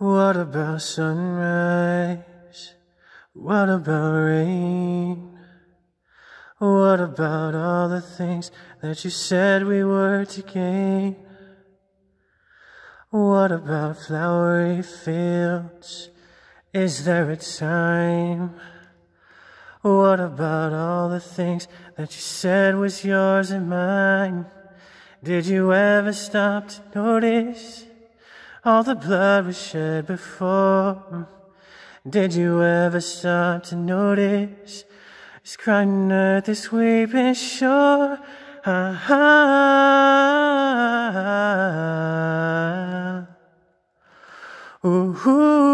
What about sunrise? What about rain? What about all the things that you said we were to gain? What about flowery fields? Is there a time? What about all the things that you said was yours and mine? Did you ever stop to notice? all the blood was shed before. Did you ever stop to notice this crying earth, this weeping shore? Ah, ah, ah, ah. Ooh, ooh.